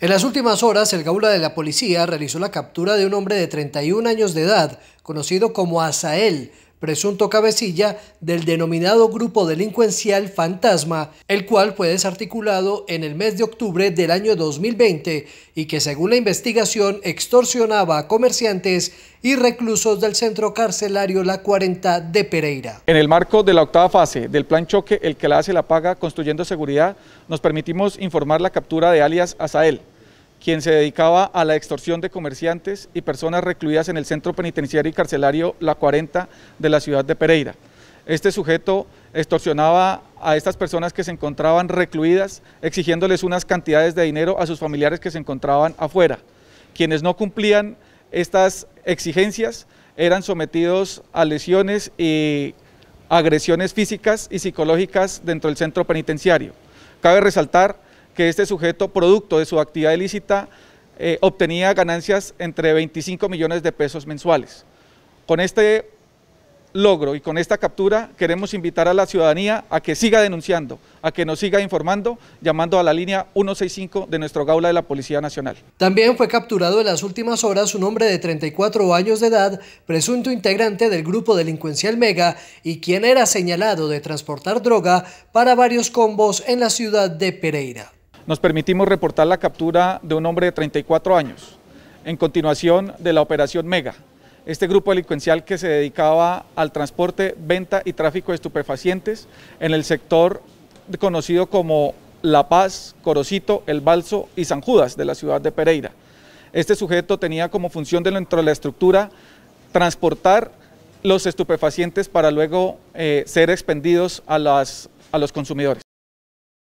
En las últimas horas, el Gaula de la Policía realizó la captura de un hombre de 31 años de edad, conocido como Asael, presunto cabecilla del denominado grupo delincuencial Fantasma, el cual fue desarticulado en el mes de octubre del año 2020 y que según la investigación extorsionaba a comerciantes y reclusos del centro carcelario La 40 de Pereira. En el marco de la octava fase del plan choque El que la hace la paga construyendo seguridad, nos permitimos informar la captura de alias Azael, quien se dedicaba a la extorsión de comerciantes y personas recluidas en el centro penitenciario y carcelario La 40 de la ciudad de Pereira. Este sujeto extorsionaba a estas personas que se encontraban recluidas, exigiéndoles unas cantidades de dinero a sus familiares que se encontraban afuera. Quienes no cumplían estas exigencias eran sometidos a lesiones y agresiones físicas y psicológicas dentro del centro penitenciario. Cabe resaltar que este sujeto, producto de su actividad ilícita, eh, obtenía ganancias entre 25 millones de pesos mensuales. Con este logro y con esta captura queremos invitar a la ciudadanía a que siga denunciando, a que nos siga informando, llamando a la línea 165 de nuestro gaula de la Policía Nacional. También fue capturado en las últimas horas un hombre de 34 años de edad, presunto integrante del grupo delincuencial Mega y quien era señalado de transportar droga para varios combos en la ciudad de Pereira nos permitimos reportar la captura de un hombre de 34 años, en continuación de la operación Mega, este grupo delincuencial que se dedicaba al transporte, venta y tráfico de estupefacientes en el sector conocido como La Paz, Corocito, El Balso y San Judas de la ciudad de Pereira. Este sujeto tenía como función dentro de la estructura transportar los estupefacientes para luego eh, ser expendidos a los consumidores.